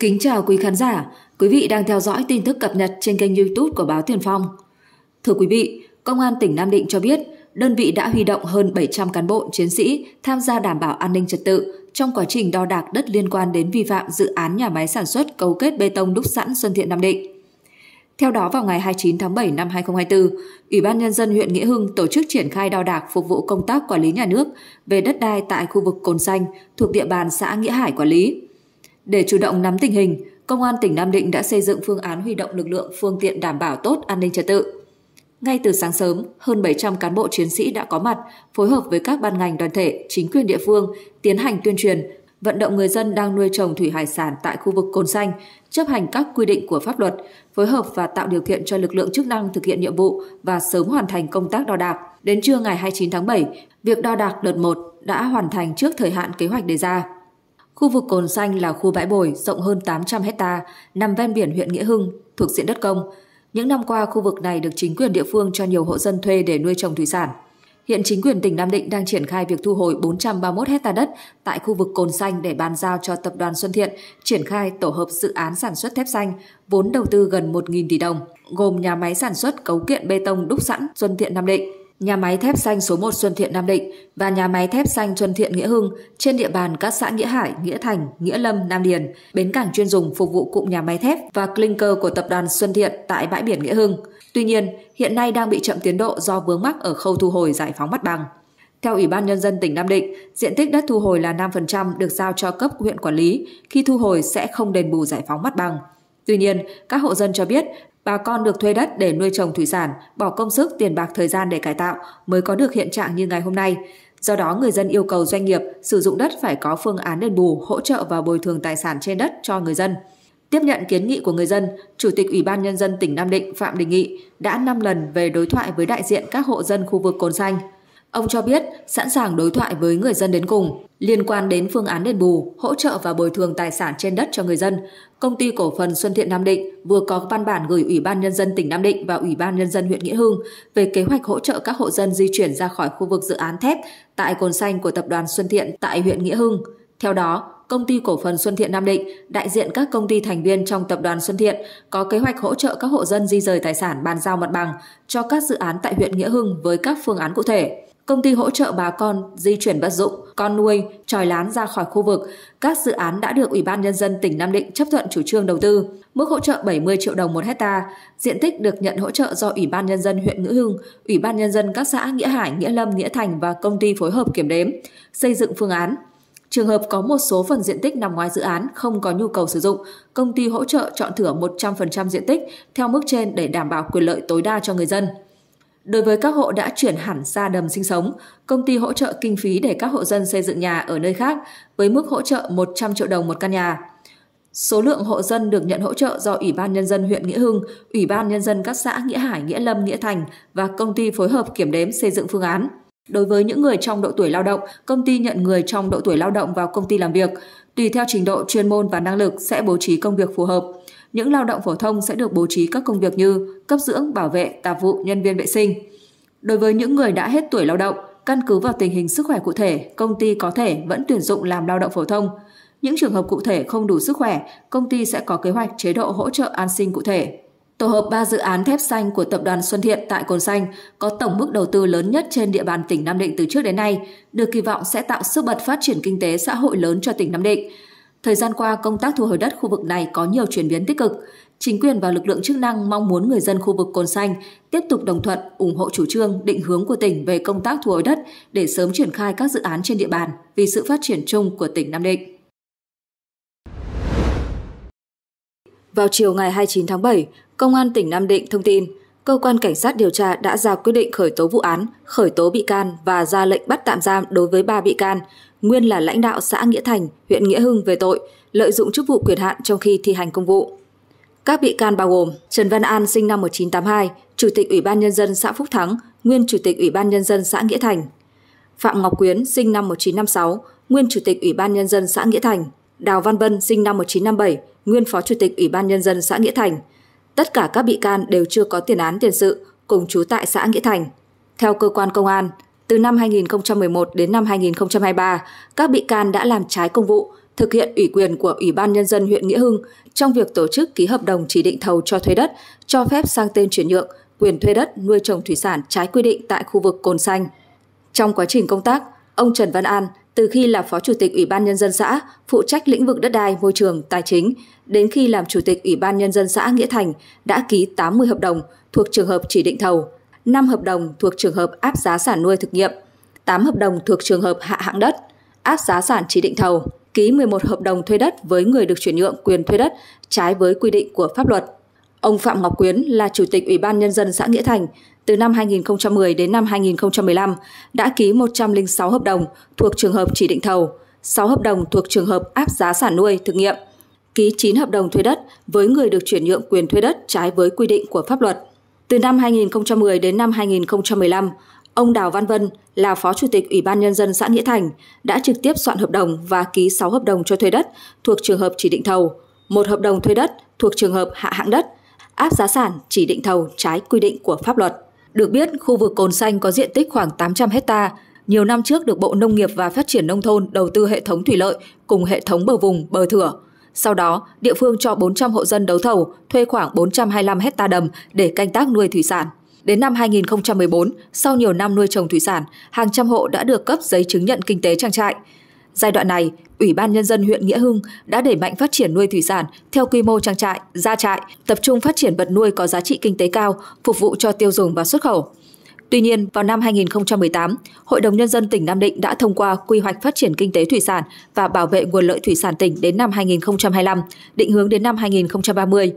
Kính chào quý khán giả, quý vị đang theo dõi tin tức cập nhật trên kênh YouTube của báo Tiền Phong. Thưa quý vị, Công an tỉnh Nam Định cho biết, đơn vị đã huy động hơn 700 cán bộ chiến sĩ tham gia đảm bảo an ninh trật tự trong quá trình đo đạc đất liên quan đến vi phạm dự án nhà máy sản xuất cấu kết bê tông đúc sẵn Xuân Thiện Nam Định. Theo đó, vào ngày 29 tháng 7 năm 2024, Ủy ban Nhân dân huyện Nghĩa Hưng tổ chức triển khai đo đạc phục vụ công tác quản lý nhà nước về đất đai tại khu vực Cồn Xanh thuộc địa bàn xã Nghĩa Hải quản lý. Để chủ động nắm tình hình, Công an tỉnh Nam Định đã xây dựng phương án huy động lực lượng phương tiện đảm bảo tốt an ninh trật tự. Ngay từ sáng sớm, hơn 700 cán bộ chiến sĩ đã có mặt, phối hợp với các ban ngành đoàn thể, chính quyền địa phương, tiến hành tuyên truyền, vận động người dân đang nuôi trồng thủy hải sản tại khu vực Cồn Xanh, chấp hành các quy định của pháp luật, phối hợp và tạo điều kiện cho lực lượng chức năng thực hiện nhiệm vụ và sớm hoàn thành công tác đo đạc. Đến trưa ngày 29 tháng 7, việc đo đạc đợt 1 đã hoàn thành trước thời hạn kế hoạch đề ra. Khu vực Cồn Xanh là khu bãi bồi rộng hơn 800 hecta, nằm ven biển huyện Nghĩa Hưng, thuộc diện đất công. Những năm qua, khu vực này được chính quyền địa phương cho nhiều hộ dân thuê để nuôi trồng thủy sản. Hiện chính quyền tỉnh Nam Định đang triển khai việc thu hồi 431 hecta đất tại khu vực Cồn Xanh để bàn giao cho Tập đoàn Xuân Thiện triển khai tổ hợp dự án sản xuất thép xanh, vốn đầu tư gần 1.000 tỷ đồng, gồm nhà máy sản xuất cấu kiện bê tông đúc sẵn Xuân Thiện Nam Định, nhà máy thép xanh số 1 Xuân Thiện Nam Định và nhà máy thép xanh Xuân Thiện Nghĩa Hưng trên địa bàn các xã Nghĩa Hải, Nghĩa Thành, Nghĩa Lâm, Nam Điền, bến cảng chuyên dùng phục vụ cụm nhà máy thép và clinker của tập đoàn Xuân Thiện tại bãi biển Nghĩa Hưng. Tuy nhiên, hiện nay đang bị chậm tiến độ do vướng mắc ở khâu thu hồi giải phóng mặt bằng. Theo Ủy ban Nhân dân tỉnh Nam Định, diện tích đất thu hồi là 5% được giao cho cấp huyện quản lý, khi thu hồi sẽ không đền bù giải phóng mặt bằng. Tuy nhiên, các hộ dân cho biết Bà con được thuê đất để nuôi trồng thủy sản, bỏ công sức, tiền bạc, thời gian để cải tạo mới có được hiện trạng như ngày hôm nay. Do đó, người dân yêu cầu doanh nghiệp sử dụng đất phải có phương án đền bù, hỗ trợ và bồi thường tài sản trên đất cho người dân. Tiếp nhận kiến nghị của người dân, Chủ tịch Ủy ban Nhân dân tỉnh Nam Định Phạm Đình Nghị đã 5 lần về đối thoại với đại diện các hộ dân khu vực Cồn Xanh. Ông cho biết sẵn sàng đối thoại với người dân đến cùng liên quan đến phương án đền bù, hỗ trợ và bồi thường tài sản trên đất cho người dân. Công ty cổ phần Xuân Thiện Nam Định vừa có văn bản gửi Ủy ban nhân dân tỉnh Nam Định và Ủy ban nhân dân huyện Nghĩa Hưng về kế hoạch hỗ trợ các hộ dân di chuyển ra khỏi khu vực dự án thép tại cồn xanh của tập đoàn Xuân Thiện tại huyện Nghĩa Hưng. Theo đó, công ty cổ phần Xuân Thiện Nam Định, đại diện các công ty thành viên trong tập đoàn Xuân Thiện có kế hoạch hỗ trợ các hộ dân di rời tài sản bàn giao mặt bằng cho các dự án tại huyện Nghĩa Hưng với các phương án cụ thể công ty hỗ trợ bà con di chuyển vật dụng, con nuôi, tròi lán ra khỏi khu vực. Các dự án đã được Ủy ban Nhân dân tỉnh Nam Định chấp thuận chủ trương đầu tư. Mức hỗ trợ 70 triệu đồng một hecta, diện tích được nhận hỗ trợ do Ủy ban Nhân dân huyện Ngữ Hưng, Ủy ban Nhân dân các xã Nghĩa Hải, Nghĩa Lâm, Nghĩa Thành và công ty phối hợp kiểm đếm, xây dựng phương án. Trường hợp có một số phần diện tích nằm ngoài dự án không có nhu cầu sử dụng, công ty hỗ trợ chọn thửa 100% diện tích theo mức trên để đảm bảo quyền lợi tối đa cho người dân. Đối với các hộ đã chuyển hẳn ra đầm sinh sống, công ty hỗ trợ kinh phí để các hộ dân xây dựng nhà ở nơi khác với mức hỗ trợ 100 triệu đồng một căn nhà. Số lượng hộ dân được nhận hỗ trợ do Ủy ban Nhân dân huyện Nghĩa Hưng, Ủy ban Nhân dân các xã Nghĩa Hải, Nghĩa Lâm, Nghĩa Thành và công ty phối hợp kiểm đếm xây dựng phương án. Đối với những người trong độ tuổi lao động, công ty nhận người trong độ tuổi lao động vào công ty làm việc. Tùy theo trình độ chuyên môn và năng lực sẽ bố trí công việc phù hợp những lao động phổ thông sẽ được bố trí các công việc như cấp dưỡng, bảo vệ, tạp vụ, nhân viên vệ sinh. Đối với những người đã hết tuổi lao động, căn cứ vào tình hình sức khỏe cụ thể, công ty có thể vẫn tuyển dụng làm lao động phổ thông. Những trường hợp cụ thể không đủ sức khỏe, công ty sẽ có kế hoạch chế độ hỗ trợ an sinh cụ thể. Tổ hợp 3 dự án thép xanh của tập đoàn Xuân Thiện tại Cồn Xanh có tổng mức đầu tư lớn nhất trên địa bàn tỉnh Nam Định từ trước đến nay, được kỳ vọng sẽ tạo sức bật phát triển kinh tế xã hội lớn cho tỉnh Nam Định. Thời gian qua, công tác thu hồi đất khu vực này có nhiều chuyển biến tích cực. Chính quyền và lực lượng chức năng mong muốn người dân khu vực Cồn Xanh tiếp tục đồng thuận, ủng hộ chủ trương, định hướng của tỉnh về công tác thu hồi đất để sớm triển khai các dự án trên địa bàn vì sự phát triển chung của tỉnh Nam Định. Vào chiều ngày 29 tháng 7, Công an tỉnh Nam Định thông tin, cơ quan cảnh sát điều tra đã ra quyết định khởi tố vụ án, khởi tố bị can và ra lệnh bắt tạm giam đối với 3 bị can nguyên là lãnh đạo xã Nghĩa Thành, huyện Nghĩa Hưng về tội lợi dụng chức vụ quyền hạn trong khi thi hành công vụ. Các bị can bao gồm Trần Văn An sinh năm 1982, Chủ tịch Ủy ban Nhân dân xã Phúc Thắng, nguyên Chủ tịch Ủy ban Nhân dân xã Nghĩa Thành. Phạm Ngọc Quyến sinh năm 1956, nguyên Chủ tịch Ủy ban Nhân dân xã Nghĩa Thành. Đào Văn Bân sinh năm 1957, nguyên Phó Chủ tịch Ủy ban Nhân dân xã Nghĩa Thành. Tất cả các bị can đều chưa có tiền án tiền sự, cùng trú tại xã Nghĩa Thành. Theo cơ quan công an, từ năm 2011 đến năm 2023, các bị can đã làm trái công vụ, thực hiện ủy quyền của Ủy ban Nhân dân huyện Nghĩa Hưng trong việc tổ chức ký hợp đồng chỉ định thầu cho thuê đất, cho phép sang tên chuyển nhượng, quyền thuê đất nuôi trồng thủy sản trái quy định tại khu vực Cồn Xanh. Trong quá trình công tác, ông Trần Văn An, từ khi là Phó Chủ tịch Ủy ban Nhân dân xã, phụ trách lĩnh vực đất đai, môi trường, tài chính, đến khi làm Chủ tịch Ủy ban Nhân dân xã Nghĩa Thành đã ký 80 hợp đồng thuộc trường hợp chỉ định thầu. 5 hợp đồng thuộc trường hợp áp giá sản nuôi thực nghiệm, 8 hợp đồng thuộc trường hợp hạ hạng đất, áp giá sản chỉ định thầu, ký 11 hợp đồng thuê đất với người được chuyển nhượng quyền thuê đất trái với quy định của pháp luật. Ông Phạm Ngọc Quyến là Chủ tịch Ủy ban Nhân dân xã Nghĩa Thành, từ năm 2010 đến năm 2015 đã ký 106 hợp đồng thuộc trường hợp chỉ định thầu, 6 hợp đồng thuộc trường hợp áp giá sản nuôi thực nghiệm, ký 9 hợp đồng thuê đất với người được chuyển nhượng quyền thuê đất trái với quy định của pháp luật. Từ năm 2010 đến năm 2015, ông Đào Văn Vân là Phó Chủ tịch Ủy ban Nhân dân xã Nghĩa Thành đã trực tiếp soạn hợp đồng và ký 6 hợp đồng cho thuê đất thuộc trường hợp chỉ định thầu, một hợp đồng thuê đất thuộc trường hợp hạ hạng đất, áp giá sản chỉ định thầu trái quy định của pháp luật. Được biết, khu vực Cồn Xanh có diện tích khoảng 800 hecta, nhiều năm trước được Bộ Nông nghiệp và Phát triển Nông thôn đầu tư hệ thống thủy lợi cùng hệ thống bờ vùng, bờ thửa – sau đó, địa phương cho 400 hộ dân đấu thầu thuê khoảng 425 hecta đầm để canh tác nuôi thủy sản. Đến năm 2014, sau nhiều năm nuôi trồng thủy sản, hàng trăm hộ đã được cấp giấy chứng nhận kinh tế trang trại. Giai đoạn này, Ủy ban Nhân dân huyện Nghĩa Hưng đã đẩy mạnh phát triển nuôi thủy sản theo quy mô trang trại, gia trại, tập trung phát triển vật nuôi có giá trị kinh tế cao, phục vụ cho tiêu dùng và xuất khẩu. Tuy nhiên, vào năm 2018, Hội đồng Nhân dân tỉnh Nam Định đã thông qua Quy hoạch Phát triển Kinh tế Thủy sản và Bảo vệ Nguồn lợi Thủy sản tỉnh đến năm 2025, định hướng đến năm 2030.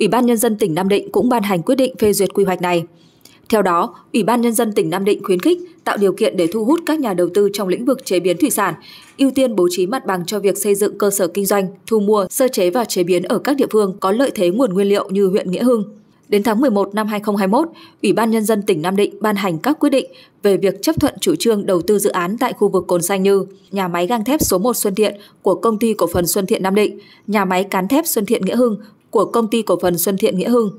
Ủy ban Nhân dân tỉnh Nam Định cũng ban hành quyết định phê duyệt quy hoạch này. Theo đó, Ủy ban Nhân dân tỉnh Nam Định khuyến khích tạo điều kiện để thu hút các nhà đầu tư trong lĩnh vực chế biến thủy sản, ưu tiên bố trí mặt bằng cho việc xây dựng cơ sở kinh doanh, thu mua, sơ chế và chế biến ở các địa phương có lợi thế nguồn nguyên liệu như huyện Nghĩa Hưng, Đến tháng 11 năm 2021, Ủy ban Nhân dân tỉnh Nam Định ban hành các quyết định về việc chấp thuận chủ trương đầu tư dự án tại khu vực Cồn Xanh như nhà máy gang thép số 1 Xuân Thiện của Công ty Cổ phần Xuân Thiện Nam Định, nhà máy cán thép Xuân Thiện Nghĩa Hưng của Công ty Cổ phần Xuân Thiện Nghĩa Hưng.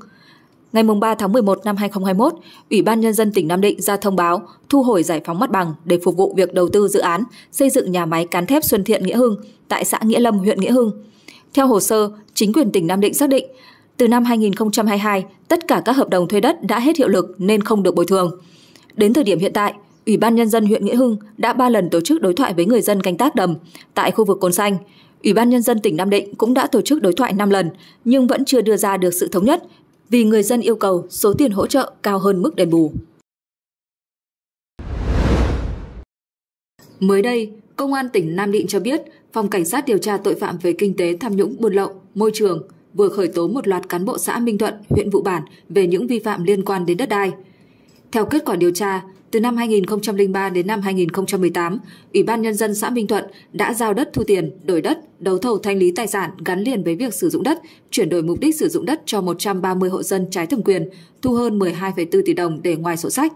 Ngày 3 tháng 11 năm 2021, Ủy ban Nhân dân tỉnh Nam Định ra thông báo thu hồi giải phóng mặt bằng để phục vụ việc đầu tư dự án xây dựng nhà máy cán thép Xuân Thiện Nghĩa Hưng tại xã Nghĩa Lâm, huyện Nghĩa Hưng. Theo hồ sơ, chính quyền tỉnh Nam Định xác định từ năm 2022, tất cả các hợp đồng thuê đất đã hết hiệu lực nên không được bồi thường. Đến thời điểm hiện tại, Ủy ban Nhân dân huyện Nghĩa Hưng đã 3 lần tổ chức đối thoại với người dân canh tác đầm tại khu vực Cồn Xanh. Ủy ban Nhân dân tỉnh Nam Định cũng đã tổ chức đối thoại 5 lần nhưng vẫn chưa đưa ra được sự thống nhất vì người dân yêu cầu số tiền hỗ trợ cao hơn mức đền bù. Mới đây, Công an tỉnh Nam Định cho biết Phòng Cảnh sát điều tra tội phạm về kinh tế tham nhũng buôn lậu, môi trường – vừa khởi tố một loạt cán bộ xã Minh Thuận, huyện Vụ Bản về những vi phạm liên quan đến đất đai. Theo kết quả điều tra, từ năm 2003 đến năm 2018, Ủy ban Nhân dân xã Minh Thuận đã giao đất thu tiền, đổi đất, đấu thầu thanh lý tài sản gắn liền với việc sử dụng đất, chuyển đổi mục đích sử dụng đất cho 130 hộ dân trái thẩm quyền, thu hơn 12,4 tỷ đồng để ngoài sổ sách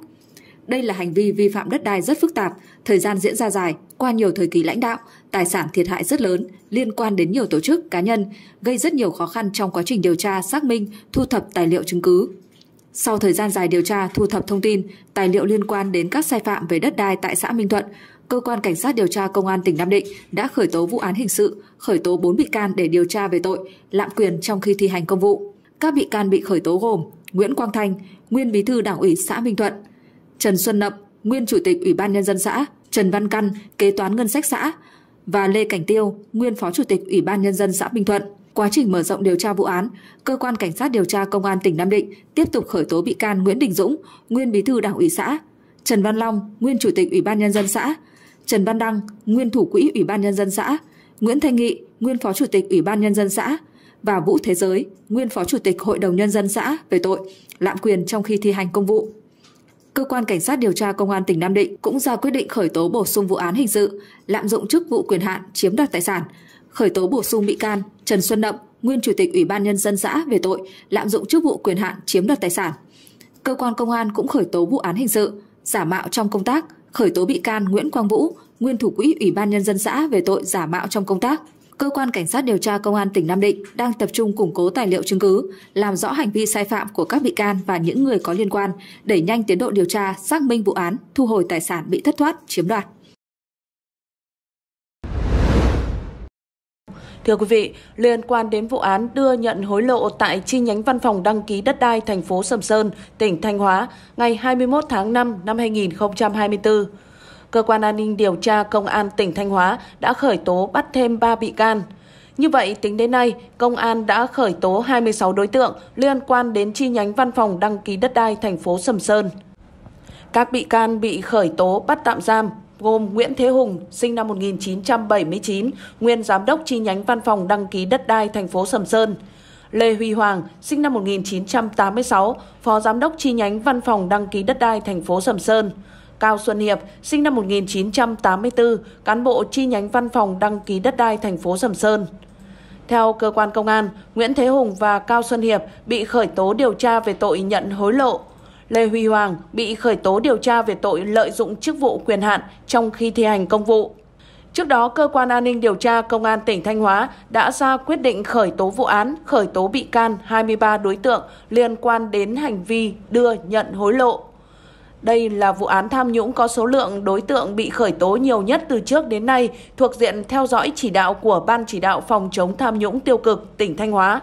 đây là hành vi vi phạm đất đai rất phức tạp, thời gian diễn ra dài, qua nhiều thời kỳ lãnh đạo, tài sản thiệt hại rất lớn, liên quan đến nhiều tổ chức, cá nhân, gây rất nhiều khó khăn trong quá trình điều tra, xác minh, thu thập tài liệu chứng cứ. Sau thời gian dài điều tra, thu thập thông tin, tài liệu liên quan đến các sai phạm về đất đai tại xã Minh Thuận, cơ quan cảnh sát điều tra công an tỉnh Nam Định đã khởi tố vụ án hình sự, khởi tố 4 bị can để điều tra về tội lạm quyền trong khi thi hành công vụ. Các bị can bị khởi tố gồm Nguyễn Quang Thanh, nguyên bí thư Đảng ủy xã Minh Thuận, Trần Xuân Nậm, nguyên chủ tịch Ủy ban nhân dân xã, Trần Văn Căn, kế toán ngân sách xã và Lê Cảnh Tiêu, nguyên phó chủ tịch Ủy ban nhân dân xã Bình Thuận. Quá trình mở rộng điều tra vụ án, cơ quan cảnh sát điều tra công an tỉnh Nam Định tiếp tục khởi tố bị can Nguyễn Đình Dũng, nguyên bí thư Đảng ủy xã, Trần Văn Long, nguyên chủ tịch Ủy ban nhân dân xã, Trần Văn Đăng, nguyên thủ quỹ Ủy ban nhân dân xã, Nguyễn Thanh Nghị, nguyên phó chủ tịch Ủy ban nhân dân xã và Vũ Thế Giới, nguyên phó chủ tịch Hội đồng nhân dân xã về tội lạm quyền trong khi thi hành công vụ. Cơ quan Cảnh sát điều tra Công an tỉnh Nam Định cũng ra quyết định khởi tố bổ sung vụ án hình sự, lạm dụng chức vụ quyền hạn chiếm đoạt tài sản, khởi tố bổ sung bị can Trần Xuân Đậm, nguyên Chủ tịch Ủy ban Nhân dân xã về tội lạm dụng chức vụ quyền hạn chiếm đoạt tài sản. Cơ quan Công an cũng khởi tố vụ án hình sự, giả mạo trong công tác, khởi tố bị can Nguyễn Quang Vũ, nguyên Thủ quỹ Ủy ban Nhân dân xã về tội giả mạo trong công tác cơ quan cảnh sát điều tra công an tỉnh Nam Định đang tập trung củng cố tài liệu chứng cứ, làm rõ hành vi sai phạm của các bị can và những người có liên quan, đẩy nhanh tiến độ điều tra, xác minh vụ án, thu hồi tài sản bị thất thoát, chiếm đoạt. Thưa quý vị, liên quan đến vụ án đưa nhận hối lộ tại chi nhánh văn phòng đăng ký đất đai thành phố Sầm Sơn, tỉnh Thanh Hóa ngày 21 tháng 5 năm 2024, cơ quan an ninh điều tra Công an tỉnh Thanh Hóa đã khởi tố bắt thêm 3 bị can. Như vậy, tính đến nay, Công an đã khởi tố 26 đối tượng liên quan đến chi nhánh văn phòng đăng ký đất đai thành phố Sầm Sơn. Các bị can bị khởi tố bắt tạm giam gồm Nguyễn Thế Hùng, sinh năm 1979, nguyên giám đốc chi nhánh văn phòng đăng ký đất đai thành phố Sầm Sơn, Lê Huy Hoàng, sinh năm 1986, phó giám đốc chi nhánh văn phòng đăng ký đất đai thành phố Sầm Sơn, Cao Xuân Hiệp, sinh năm 1984, cán bộ chi nhánh văn phòng đăng ký đất đai thành phố Sầm Sơn. Theo cơ quan công an, Nguyễn Thế Hùng và Cao Xuân Hiệp bị khởi tố điều tra về tội nhận hối lộ. Lê Huy Hoàng bị khởi tố điều tra về tội lợi dụng chức vụ quyền hạn trong khi thi hành công vụ. Trước đó, Cơ quan An ninh Điều tra Công an tỉnh Thanh Hóa đã ra quyết định khởi tố vụ án, khởi tố bị can 23 đối tượng liên quan đến hành vi đưa nhận hối lộ. Đây là vụ án tham nhũng có số lượng đối tượng bị khởi tố nhiều nhất từ trước đến nay, thuộc diện theo dõi chỉ đạo của Ban chỉ đạo phòng chống tham nhũng tiêu cực tỉnh Thanh Hóa.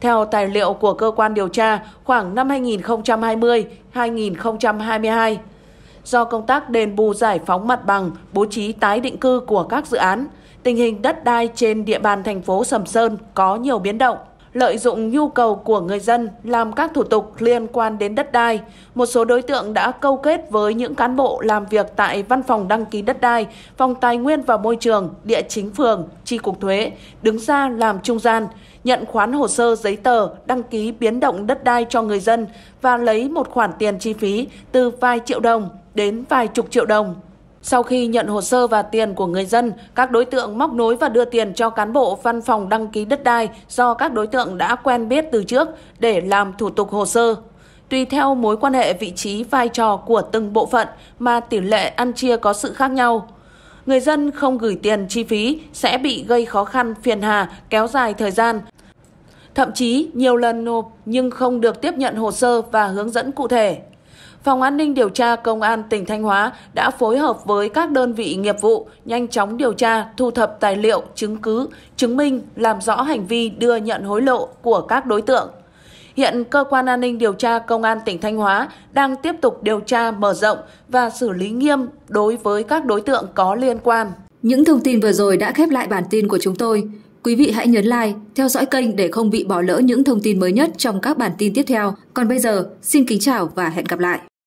Theo tài liệu của cơ quan điều tra, khoảng năm 2020-2022, do công tác đền bù giải phóng mặt bằng, bố trí tái định cư của các dự án, tình hình đất đai trên địa bàn thành phố Sầm Sơn có nhiều biến động lợi dụng nhu cầu của người dân làm các thủ tục liên quan đến đất đai. Một số đối tượng đã câu kết với những cán bộ làm việc tại Văn phòng Đăng ký Đất đai, Phòng Tài nguyên và Môi trường, Địa chính phường, Tri cục Thuế, đứng ra làm trung gian, nhận khoán hồ sơ giấy tờ, đăng ký biến động đất đai cho người dân và lấy một khoản tiền chi phí từ vài triệu đồng đến vài chục triệu đồng sau khi nhận hồ sơ và tiền của người dân, các đối tượng móc nối và đưa tiền cho cán bộ văn phòng đăng ký đất đai do các đối tượng đã quen biết từ trước để làm thủ tục hồ sơ. Tùy theo mối quan hệ vị trí vai trò của từng bộ phận mà tỷ lệ ăn chia có sự khác nhau. Người dân không gửi tiền chi phí sẽ bị gây khó khăn phiền hà kéo dài thời gian. Thậm chí nhiều lần nộp nhưng không được tiếp nhận hồ sơ và hướng dẫn cụ thể. Phòng An ninh điều tra Công an tỉnh Thanh Hóa đã phối hợp với các đơn vị nghiệp vụ nhanh chóng điều tra, thu thập tài liệu, chứng cứ, chứng minh, làm rõ hành vi đưa nhận hối lộ của các đối tượng. Hiện cơ quan an ninh điều tra Công an tỉnh Thanh Hóa đang tiếp tục điều tra mở rộng và xử lý nghiêm đối với các đối tượng có liên quan. Những thông tin vừa rồi đã khép lại bản tin của chúng tôi. Quý vị hãy nhấn like, theo dõi kênh để không bị bỏ lỡ những thông tin mới nhất trong các bản tin tiếp theo. Còn bây giờ, xin kính chào và hẹn gặp lại!